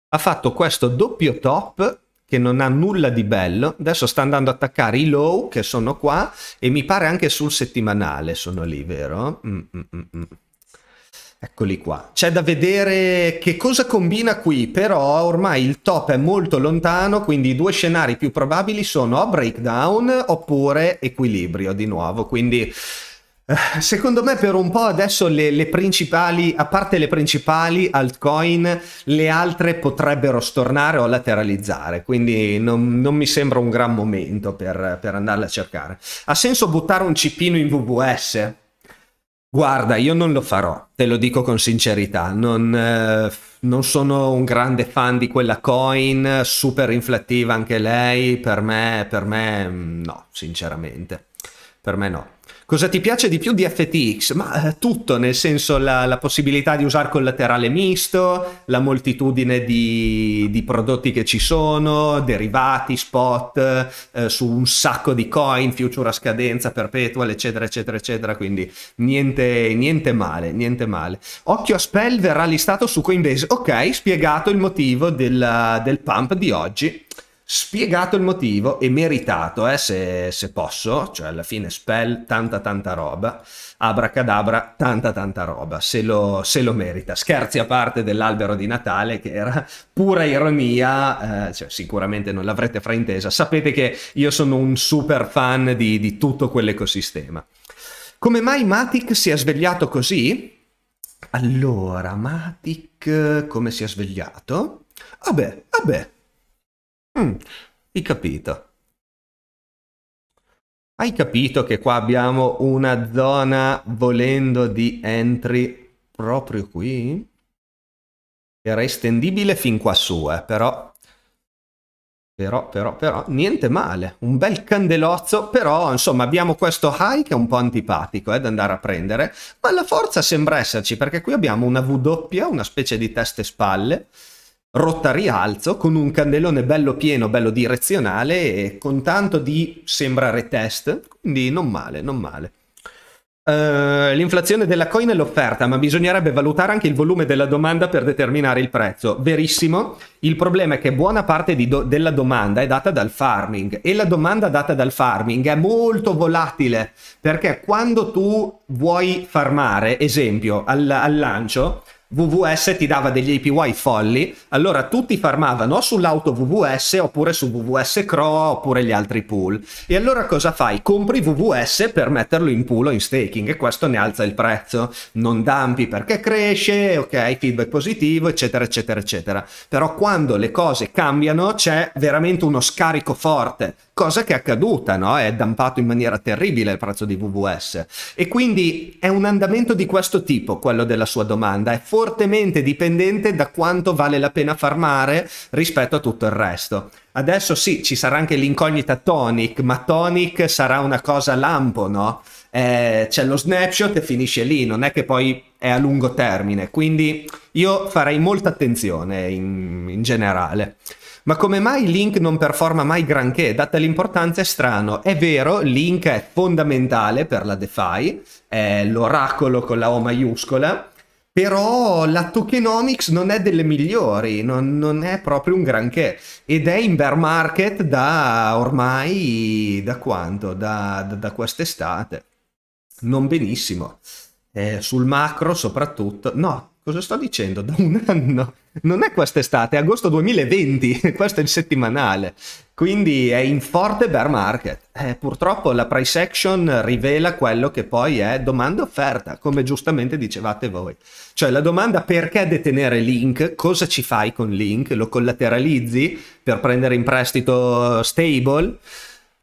ha fatto questo doppio top che non ha nulla di bello. Adesso sta andando a attaccare i low che sono qua e mi pare anche sul settimanale sono lì, vero? Mm, mm, mm. mm. Eccoli qua. C'è da vedere che cosa combina qui, però ormai il top è molto lontano, quindi i due scenari più probabili sono o breakdown oppure equilibrio di nuovo, quindi... Eh, secondo me per un po' adesso le, le, principali, a parte le principali altcoin, le altre potrebbero stornare o lateralizzare, quindi non, non mi sembra un gran momento per, per andarle a cercare. Ha senso buttare un cipino in VVS? Guarda, io non lo farò, te lo dico con sincerità, non, eh, non, sono un grande fan di quella coin, super inflattiva anche lei, per me, per me mm, no, sinceramente, per me no. Cosa ti piace di più di FTX? Ma eh, tutto, nel senso la, la possibilità di usare collaterale misto, la moltitudine di, di prodotti che ci sono, derivati, spot, eh, su un sacco di coin, future a scadenza, perpetual, eccetera, eccetera, eccetera. Quindi niente, niente male, niente male. Occhio a Spell verrà listato su Coinbase. Ok, spiegato il motivo del, del pump di oggi. Spiegato il motivo e meritato, eh, se, se, posso, cioè alla fine spell tanta tanta roba, abracadabra tanta tanta roba, se lo, se lo merita. Scherzi a parte dell'albero di Natale che era pura ironia, eh, cioè, sicuramente non l'avrete fraintesa, sapete che io sono un super fan di, di tutto quell'ecosistema. Come mai Matic si è svegliato così? Allora, Matic eh, come si è svegliato? Vabbè, vabbè, Mm, hai capito. Hai capito che qua abbiamo una zona volendo di entry proprio qui? Era estendibile fin qua su, eh, però... Però, però, però, niente male, un bel candelozzo, però insomma abbiamo questo high che è un po' antipatico eh, da andare a prendere, ma la forza sembra esserci perché qui abbiamo una W, una specie di testa e spalle, rotta rialzo con un candelone bello pieno, bello direzionale e con tanto di sembrare test, quindi non male, non male. Uh, l'inflazione della coin è l'offerta, ma bisognerebbe valutare anche il volume della domanda per determinare il prezzo. Verissimo, il problema è che buona parte do- della domanda è data dal farming e la domanda data dal farming è molto volatile perché quando tu vuoi farmare, esempio, al, al lancio, VVS ti dava degli APY folli, allora tutti farmavano sull'auto VVS oppure su VVS Crow oppure gli altri pool. E allora cosa fai? Compri VVS per metterlo in pool o in staking e questo ne alza il prezzo. Non dampi perché cresce, ok, feedback positivo, eccetera, eccetera, eccetera. Però quando le cose cambiano c'è veramente uno scarico forte, cosa che è accaduta, no? È dampato in maniera terribile il prezzo di VVS. E quindi è un andamento di questo tipo quello della sua domanda. È fortemente dipendente da quanto vale la pena farmare rispetto a tutto il resto. Adesso sì, ci sarà anche l'incognita Tonic, ma Tonic sarà una cosa lampo, no? Eh, c'è lo snapshot e finisce lì, non è che poi è a lungo termine, quindi io farei molta attenzione in, in generale. Ma come mai Link non performa mai granché? Data l'importanza è strano. È vero, Link è fondamentale per la DeFi, è l'oracolo con la O maiuscola, però la tokenomics non è delle migliori, non, non, è proprio un granché. Ed è in bear market da ormai, da quanto? Da, da, da quest'estate. Non benissimo. Eh, sul macro soprattutto. No, cosa sto dicendo? Da un anno. Non è quest'estate, è agosto 2020, questo è il settimanale. Quindi è in forte bear market. Eh, purtroppo la price action rivela quello che poi è domanda offerta, come giustamente dicevate voi. Cioè la domanda perché detenere Link, cosa ci fai con Link, lo collateralizzi per prendere in prestito eh, stable?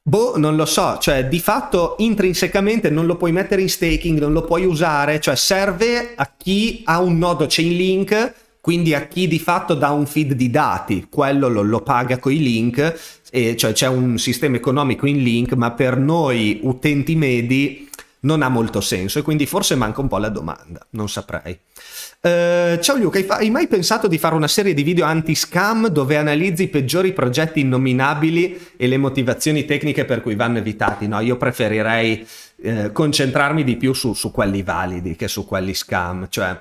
Boh, non lo so, cioè di fatto intrinsecamente non lo puoi mettere in staking, non lo puoi usare, cioè serve a chi ha un nodo chain link quindi a chi di fatto dà un feed di dati, quello lo, lo paga con i link, e cioè c'è un sistema economico in link, ma per noi utenti medi non ha molto senso e quindi forse manca un po' la domanda, non saprei. Uh, ciao Luca, hai, hai, mai pensato di fare una serie di video anti-scam dove analizzi i peggiori progetti innominabili e le motivazioni tecniche per cui vanno evitati? No, io preferirei uh, concentrarmi di più su, su, quelli validi che su quelli scam, cioè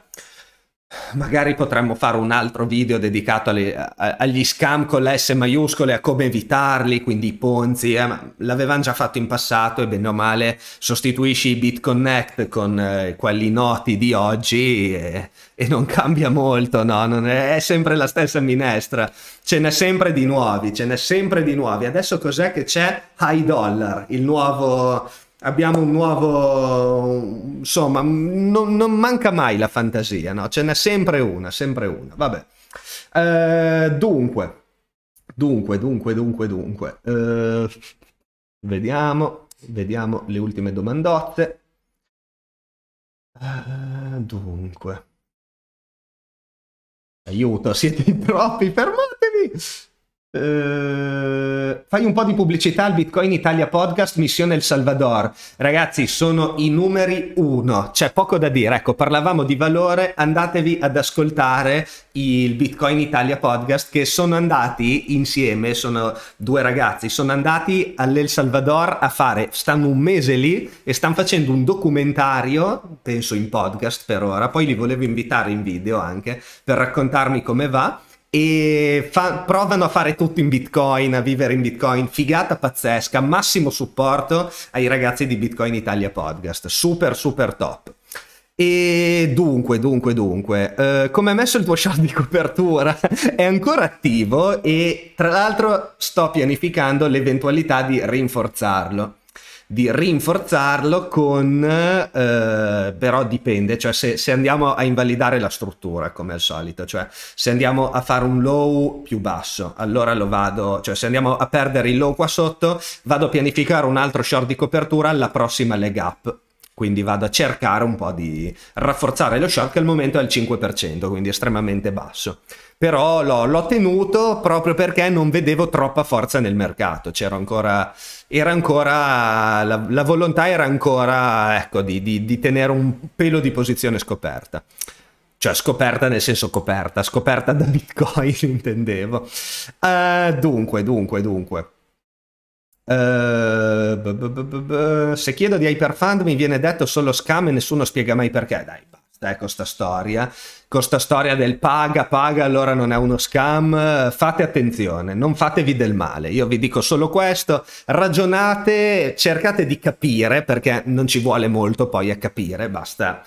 Magari potremmo fare un altro video dedicato alle, a, agli scam con la S maiuscole, a come evitarli, quindi i ponzi. Eh, l'avevamo già fatto in passato e bene o male sostituisci i BitConnect con eh, quelli noti di oggi e, e non cambia molto, no? È, è, sempre la stessa minestra. Ce n'è sempre di nuovi, ce n'è sempre di nuovi. Adesso cos'è che c'è? High Dollar, il nuovo abbiamo un nuovo insomma non, non manca mai la fantasia no ce n'è sempre una sempre una vabbè eh, dunque dunque dunque dunque dunque eh, vediamo vediamo le ultime domandotte eh, dunque aiuto siete in troppi fermatevi Uh, fai un po' di pubblicità al Bitcoin Italia Podcast Missione El Salvador. Ragazzi, sono i numeri uno, c'è poco da dire. Ecco, parlavamo di valore, andatevi ad ascoltare il Bitcoin Italia Podcast che sono andati insieme, sono due ragazzi, sono andati all'El Salvador a fare, stanno un mese lì e stanno facendo un documentario, penso in podcast per ora, poi li volevo invitare in video anche per raccontarmi come va e fa- provano a fare tutto in bitcoin, a vivere in bitcoin, figata pazzesca, massimo supporto ai ragazzi di Bitcoin Italia Podcast, super super top. E dunque, dunque, dunque, eh, come hai messo il tuo shot di copertura? è ancora attivo e tra l'altro sto pianificando l'eventualità di rinforzarlo di rinforzarlo con eh, però dipende cioè se, se, andiamo a invalidare la struttura come al solito cioè se andiamo a fare un low più basso allora lo vado cioè se andiamo a perdere il low qua sotto vado a pianificare un altro short di copertura alla prossima leg up quindi vado a cercare un po' di rafforzare lo short che al momento è al 5%, quindi estremamente basso. Però l'ho, l'ho tenuto proprio perché non vedevo troppa forza nel mercato, c'era ancora, ancora la, la, volontà era ancora ecco, di, di, di tenere un pelo di posizione scoperta cioè scoperta nel senso coperta, scoperta da Bitcoin intendevo. Uh, dunque, dunque, dunque. Uh, b- b- b- se chiedo di Hyperfund mi viene detto solo scam e nessuno spiega mai perché. Dai, basta eh, con sta storia. Con sta storia del paga, paga, allora non è uno scam. Fate attenzione, non fatevi del male. Io vi dico solo questo. Ragionate, cercate di capire perché non ci vuole molto poi a capire. Basta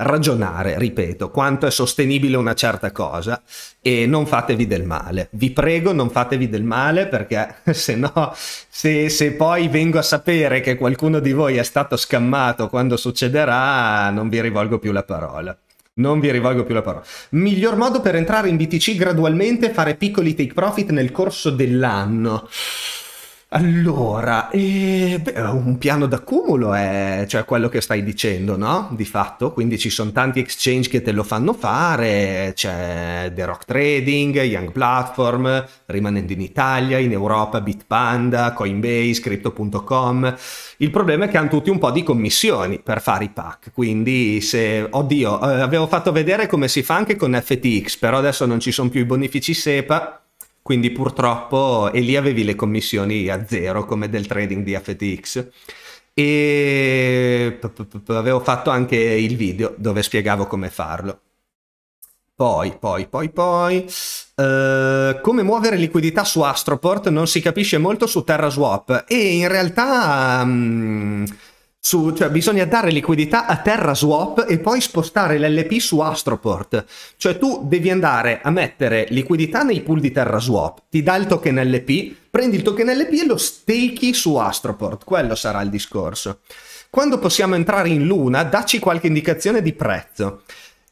ragionare, ripeto, quanto è sostenibile una certa cosa e non fatevi del male. Vi prego, non fatevi del male perché se no, se, se poi vengo a sapere che qualcuno di voi è stato scammato quando succederà, non vi rivolgo più la parola. Non vi rivolgo più la parola. Miglior modo per entrare in BTC gradualmente, è fare piccoli take profit nel corso dell'anno. Allora, eh, beh, un piano d'accumulo è cioè, quello che stai dicendo, no? Di fatto, quindi ci sono tanti exchange che te lo fanno fare, c'è The Rock Trading, Young Platform, rimanendo in Italia, in Europa Bitpanda, Coinbase, Crypto.com. Il problema è che hanno tutti un po' di commissioni per fare i pack, quindi se, oddio, eh, avevo fatto vedere come si fa anche con FTX, però adesso non ci sono più i bonifici SEPA quindi purtroppo, e lì avevi le commissioni a zero come del trading di FTX. E avevo fatto anche il video dove spiegavo come farlo. Poi, poi, poi, poi, uh, come muovere liquidità su Astroport non si capisce molto su TerraSwap e in realtà... Um, su, cioè bisogna dare liquidità a Terra Swap e poi spostare l'LP su Astroport. Cioè tu devi andare a mettere liquidità nei pool di Terra Swap, ti dà il token LP, prendi il token LP e lo stakey su Astroport, quello sarà il discorso. Quando possiamo entrare in Luna, dacci qualche indicazione di prezzo.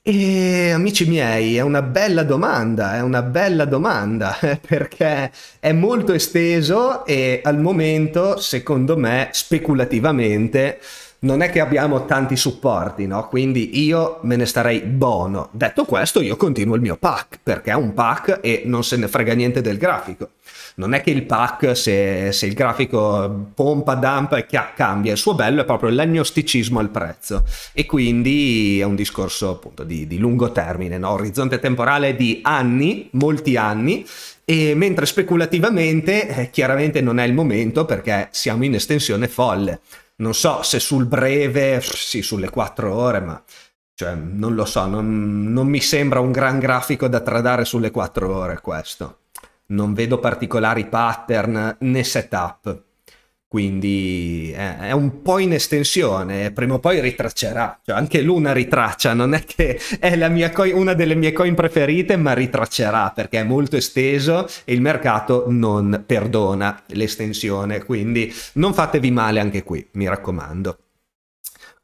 E amici miei, è una bella domanda, è una bella domanda perché è molto esteso e al momento, secondo me, speculativamente, non è che abbiamo tanti supporti, no? Quindi io me ne starei buono. Detto questo, io continuo il mio pack, perché è un pack e non se ne frega niente del grafico non è che il pack, se, se il grafico pompa, dampa e cambia, il suo bello è proprio l'agnosticismo al prezzo e quindi è un discorso appunto di, di lungo termine, no? orizzonte temporale di anni, molti anni e mentre speculativamente eh, chiaramente non è il momento perché siamo in estensione folle. Non so se sul breve, sì, sulle quattro ore, ma cioè, non lo so, non, non mi sembra un gran grafico da tradare sulle quattro ore questo non vedo particolari pattern né setup. Quindi eh, è un po' in estensione, prima o poi ritraccerà. Cioè, anche Luna ritraccia, non è che è coin, una delle mie coin preferite, ma ritraccerà perché è molto esteso e il mercato non perdona l'estensione. Quindi non fatevi male anche qui, mi raccomando.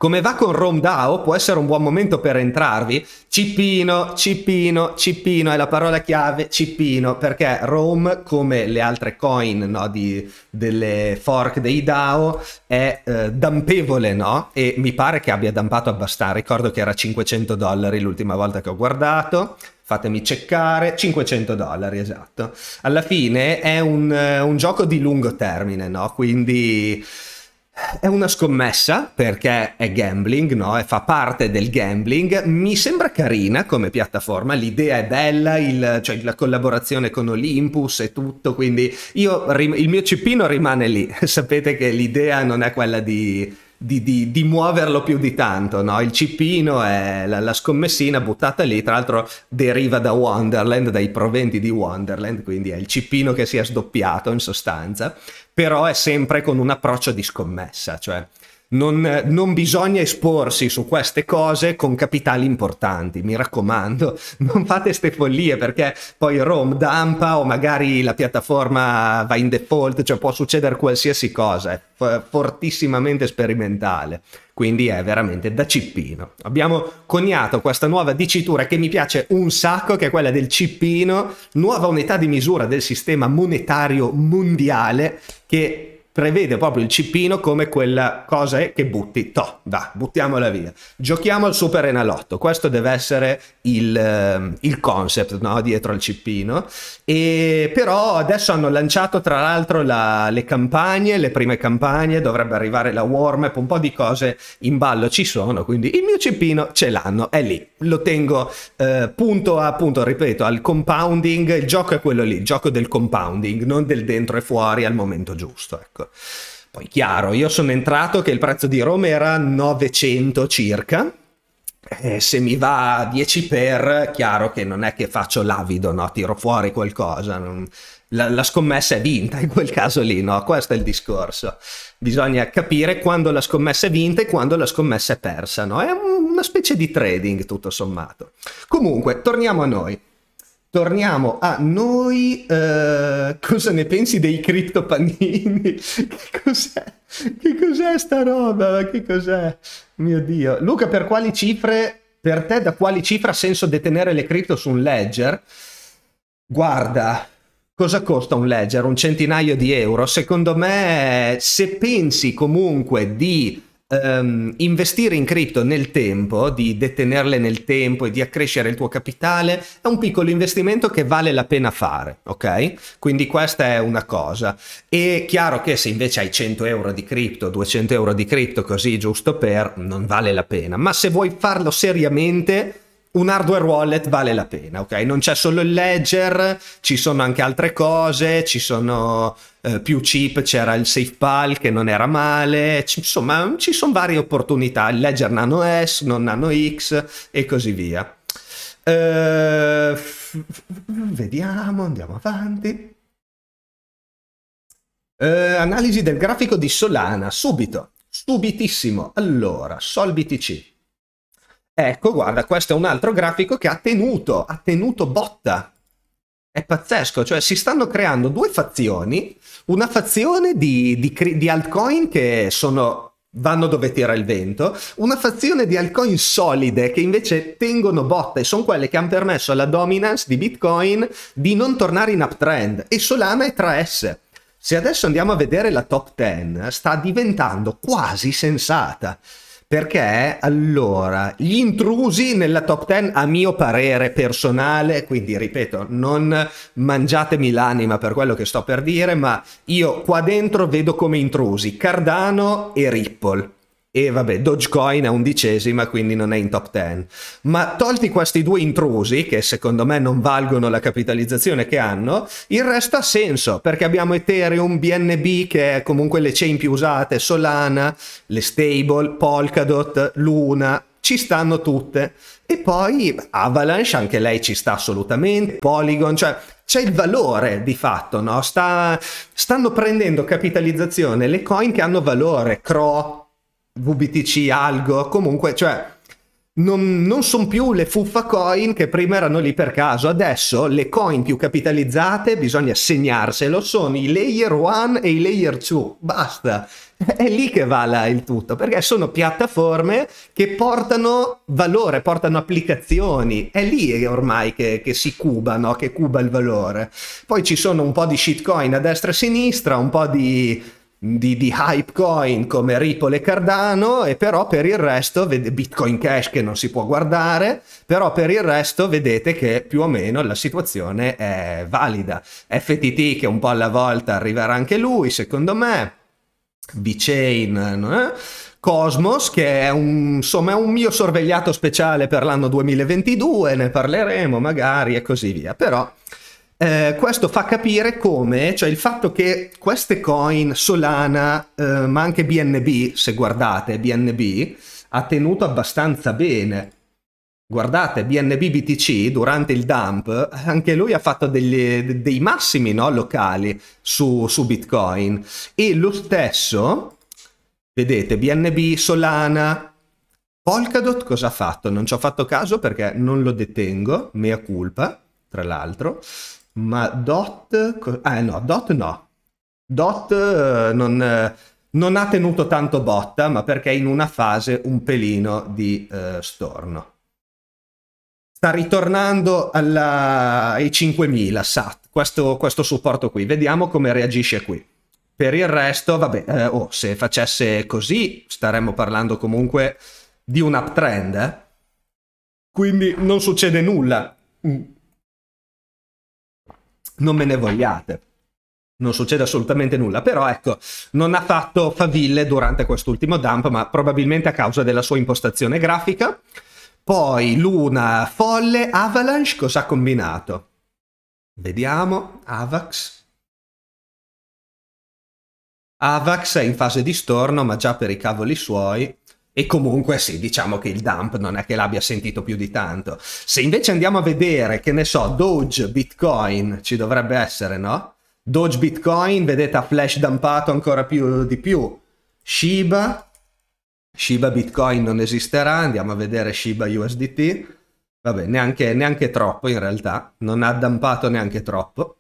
Come va con Rome DAO può essere un buon momento per entrarvi. Cipino, cipino, cipino è la parola chiave, cipino, perché Rome, come le altre coin no, di, delle fork dei DAO, è eh, dampevole, no? E mi pare che abbia dampato abbastanza. Ricordo che era 500 dollari l'ultima volta che ho guardato fatemi ceccare, 500 dollari esatto. Alla fine è un, eh, un gioco di lungo termine, no? Quindi è una scommessa perché è gambling, no? E fa parte del gambling. Mi sembra carina come piattaforma, l'idea è bella, il, cioè la collaborazione con Olympus e tutto, quindi io, il mio cipino rimane lì. Sapete che l'idea non è quella di di, di, di, muoverlo più di tanto. No? Il cipino è la, la, scommessina buttata lì, tra l'altro deriva da Wonderland, dai proventi di Wonderland, quindi è il cipino che si è sdoppiato in sostanza, però è sempre con un approccio di scommessa, cioè non, eh, non, bisogna esporsi su queste cose con capitali importanti, mi raccomando, non fate ste follie perché poi Rome dampa o magari la piattaforma va in default, cioè può succedere qualsiasi cosa, è fortissimamente sperimentale, quindi è veramente da cippino. Abbiamo coniato questa nuova dicitura che mi piace un sacco, che è quella del cippino, nuova unità di misura del sistema monetario mondiale che prevede proprio il cippino come quella cosa che butti, toh, va, buttiamola via. Giochiamo al Super Enalotto, questo deve essere il, ehm, il concept no? dietro al cippino, e però adesso hanno lanciato tra l'altro la, le campagne, le prime campagne, dovrebbe arrivare la warm-up, un po' di cose in ballo ci sono, quindi il mio cippino ce l'hanno, è lì, lo tengo eh, punto a punto, ripeto, al compounding, il gioco è quello lì, il gioco del compounding, non del dentro e fuori al momento giusto, ecco. Cup. Poi chiaro, io sono entrato che il prezzo di Roma era 900 circa, E eh, se mi va a 10 per, chiaro che non è che faccio l'avido, no? tiro fuori qualcosa. Non... La, la, scommessa è vinta in quel caso lì, no? questo è il discorso. Bisogna capire quando la scommessa è vinta e quando la scommessa è persa. No? È una specie di trading tutto sommato. Comunque, torniamo a noi. Torniamo a noi, eh, cosa ne pensi dei criptopanini? che cos'è? Che cos'è sta roba? che cos'è? Mio Dio. Luca, per quali cifre, per te da quali cifre ha senso detenere le cripto su un ledger? Guarda, cosa costa un ledger? Un centinaio di euro? Secondo me, se pensi comunque di um, investire in cripto nel tempo, di detenerle nel tempo e di accrescere il tuo capitale, è un piccolo investimento che vale la pena fare, ok? Quindi questa è una cosa. È chiaro che se invece hai 100 euro di cripto, 200 euro di cripto, così giusto per, non vale la pena. Ma se vuoi farlo seriamente un hardware wallet vale la pena, ok? Non c'è solo il ledger, ci sono anche altre cose, ci sono eh, più chip, c'era il SafePal che non era male, ci, insomma ci sono varie opportunità, il ledger nano S, non nano X e così via. Eh, vediamo, andiamo avanti. Eh, analisi del grafico di Solana, subito, subitissimo. Allora, SolBTC. Ecco, guarda, questo è un altro grafico che ha tenuto, ha tenuto botta. È pazzesco, cioè si stanno creando due fazioni, una fazione di, di, di altcoin che sono, vanno dove tira il vento, una fazione di altcoin solide che invece tengono botta e sono quelle che hanno permesso alla dominance di Bitcoin di non tornare in uptrend e Solana è tra esse. Se adesso andiamo a vedere la top 10, sta diventando quasi sensata. Perché allora gli intrusi nella top 10, a mio parere personale, quindi ripeto, non mangiatemi l'anima per quello che sto per dire, ma io qua dentro vedo come intrusi Cardano e Ripple e vabbè, Dogecoin è undicesima, quindi non è in top 10. Ma tolti questi due intrusi, che secondo me non valgono la capitalizzazione che hanno, il resto ha senso, perché abbiamo Ethereum, BNB, che è comunque le chain più usate, Solana, le stable, Polkadot, Luna, ci stanno tutte. E poi Avalanche, anche lei ci sta assolutamente, Polygon, cioè c'è il valore di fatto, no? Sta, stanno prendendo capitalizzazione le coin che hanno valore, Cro, VBTC, Algo, comunque, cioè, non, non sono più le fuffa coin che prima erano lì per caso. Adesso le coin più capitalizzate, bisogna segnarselo, sono i layer 1 e i layer 2. Basta. È lì che va là il tutto, perché sono piattaforme che portano valore, portano applicazioni. È lì ormai che, che si cuba, no? che cuba il valore. Poi ci sono un po' di shitcoin a destra e a sinistra, un po' di di, di hype coin come Ripple e Cardano e però per il resto Bitcoin Cash che non si può guardare però per il resto vedete che più o meno la situazione è valida FTT che un po' alla volta arriverà anche lui secondo me VeChain eh? Cosmos, che è un, insomma, è un mio sorvegliato speciale per l'anno 2022, ne parleremo magari e così via. Però eh, questo fa capire come, cioè il fatto che queste coin, Solana, eh, ma anche BNB, se guardate, BNB ha tenuto abbastanza bene. Guardate, BNB BTC durante il dump, anche lui ha fatto degli, dei massimi no, locali su, su Bitcoin. E lo stesso, vedete, BNB, Solana, Polkadot cosa ha fatto? Non ci ho fatto caso perché non lo detengo, mea culpa, tra l'altro. Ma Dot... Ah no, Dot no. Dot eh, non, eh, non, ha tenuto tanto botta, ma perché è in una fase un pelino di uh, storno. Sta ritornando alla... ai 5000 SAT, questo, questo supporto qui. Vediamo come reagisce qui. Per il resto, vabbè, eh, oh, se facesse così staremmo parlando comunque di un uptrend, eh? quindi non succede nulla. Mm non me ne vogliate. Non succede assolutamente nulla, però ecco, non ha fatto faville durante quest'ultimo dump, ma probabilmente a causa della sua impostazione grafica. Poi Luna, Folle, Avalanche, cosa ha combinato? Vediamo, Avax. Avax è in fase di storno, ma già per i cavoli suoi e comunque sì, diciamo che il dump non è che l'abbia sentito più di tanto. Se invece andiamo a vedere, che ne so, Doge, Bitcoin, ci dovrebbe essere, no? Doge, Bitcoin, vedete, ha flash dumpato ancora più di più. Shiba, Shiba Bitcoin non esisterà, andiamo a vedere Shiba USDT. Vabbè, neanche, neanche troppo in realtà, non ha dumpato neanche troppo.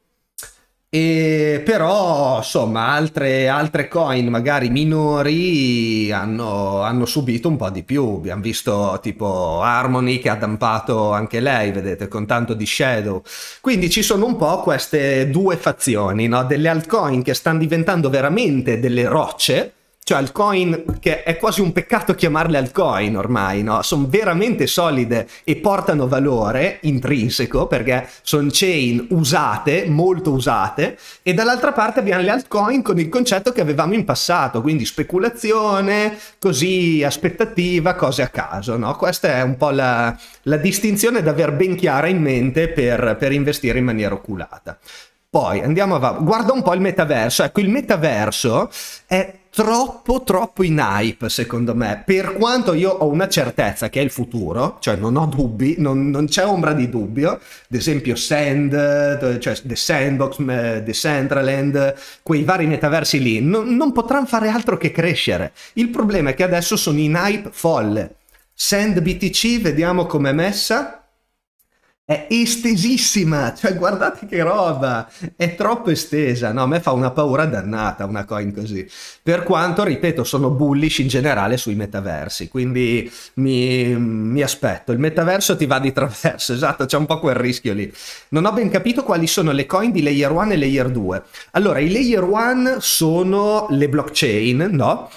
E però, insomma, altre, altre coin magari minori hanno, hanno, subito un po' di più. Abbiamo visto tipo Harmony che ha dampato anche lei, vedete, con tanto di shadow. Quindi ci sono un po' queste due fazioni, no? Delle altcoin che stanno diventando veramente delle rocce cioè altcoin, che è quasi un peccato chiamarle altcoin ormai, no? Sono veramente solide e portano valore intrinseco perché sono chain usate, molto usate, e dall'altra parte abbiamo le altcoin con il concetto che avevamo in passato, quindi speculazione, così aspettativa, cose a caso, no? Questa è un po' la, la distinzione da aver ben chiara in mente per, per investire in maniera oculata. Poi andiamo avanti, guarda un po' il metaverso, ecco il metaverso è troppo troppo in hype secondo me, per quanto io ho una certezza che è il futuro, cioè non ho dubbi, non, non c'è ombra di dubbio, ad esempio Sand, eh, cioè The Sandbox, eh, The Centraland, quei vari metaversi lì, non, non potranno fare altro che crescere, il problema è che adesso sono in hype folle, Sand BTC vediamo com'è messa, è estesissima, cioè guardate che roba, è troppo estesa, no, a me fa una paura dannata una coin così, per quanto, ripeto, sono bullish in generale sui metaversi, quindi mi, mi aspetto, il metaverso ti va di traverso, esatto, c'è un po' quel rischio lì. Non ho ben capito quali sono le coin di layer 1 e layer 2. Allora, i layer 1 sono le blockchain, no?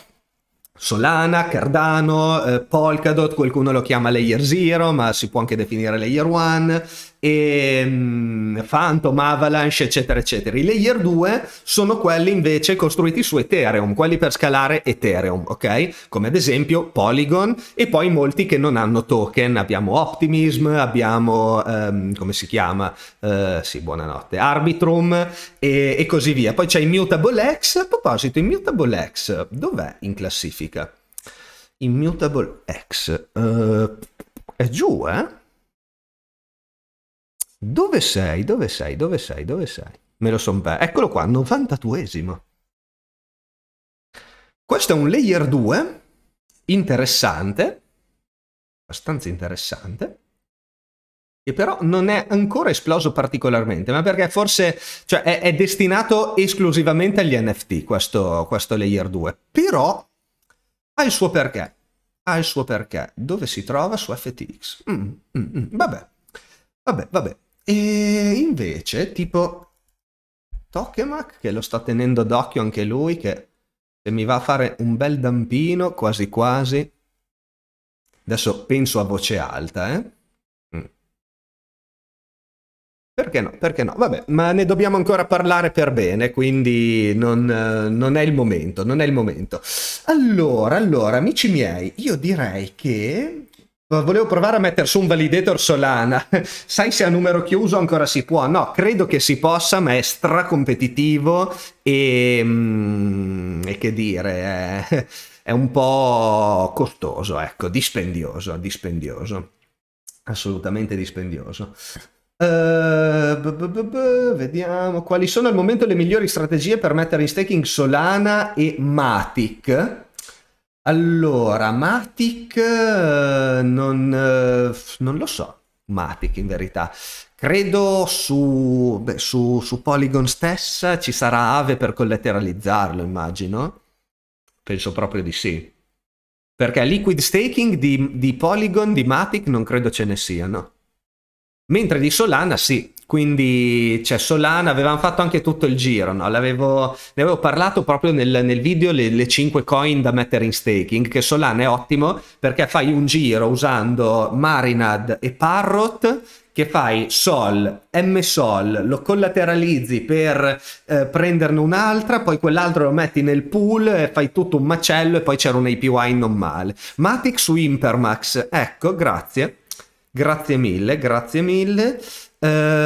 Solana, Cardano, eh, Polkadot, qualcuno lo chiama Layer Zero, ma si può anche definire Layer One, e ehm, Phantom, Avalanche, eccetera, eccetera. I layer 2 sono quelli invece costruiti su Ethereum, quelli per scalare Ethereum, ok? Come ad esempio Polygon e poi molti che non hanno token. Abbiamo Optimism, abbiamo, um, come si chiama? Uh, sì, buonanotte, Arbitrum e, e così via. Poi c'è Immutable X. A proposito, Immutable X, dov'è in classifica? Immutable X. Uh, è giù, eh? Dove sei? Dove sei? Dove sei? Dove sei? Me lo son perso. Eccolo qua, 92esimo. Questo è un layer 2 interessante, abbastanza interessante, che però non è ancora esploso particolarmente, ma perché forse cioè, è, è, destinato esclusivamente agli NFT questo, questo layer 2. Però ha il suo perché. Ha il suo perché. Dove si trova su FTX? Mm, mm, mm. Vabbè, vabbè, vabbè. E invece, tipo, Tokemak, che lo sta tenendo d'occhio anche lui, che se mi va a fare un bel dampino, quasi quasi, adesso penso a voce alta, eh? Mm. Perché no? Perché no? Vabbè, ma ne dobbiamo ancora parlare per bene, quindi non, non, è il momento, non è il momento. Allora, allora, amici miei, io direi che Volevo provare a mettere su un validator Solana. Sai se a numero chiuso ancora si può? No, credo che si possa, ma è stracompetitivo e, mm, e che dire, è, eh, è, un po' costoso, ecco, dispendioso, dispendioso. Assolutamente dispendioso. Uh, b -b -b vediamo quali sono al momento le migliori strategie per mettere in staking Solana e Matic. Allora, Matic eh, non, eh, non, lo so, Matic in verità. Credo su, beh, su, su, Polygon stessa ci sarà Ave per collateralizzarlo, immagino. Penso proprio di sì. Perché liquid staking di, di Polygon, di Matic, non credo ce ne siano. Mentre di Solana sì, quindi, cioè, Solana, avevamo fatto anche tutto il giro, no? ne avevo parlato proprio nel, nel video, le, le, 5 coin da mettere in staking, che Solana è ottimo perché fai un giro usando Marinad e Parrot, che fai Sol, M-Sol, lo collateralizzi per eh, prenderne un'altra, poi quell'altro lo metti nel pool, e fai tutto un macello e poi c'era un APY non male. Matic su Impermax, ecco, grazie. Grazie mille, grazie mille. Eh...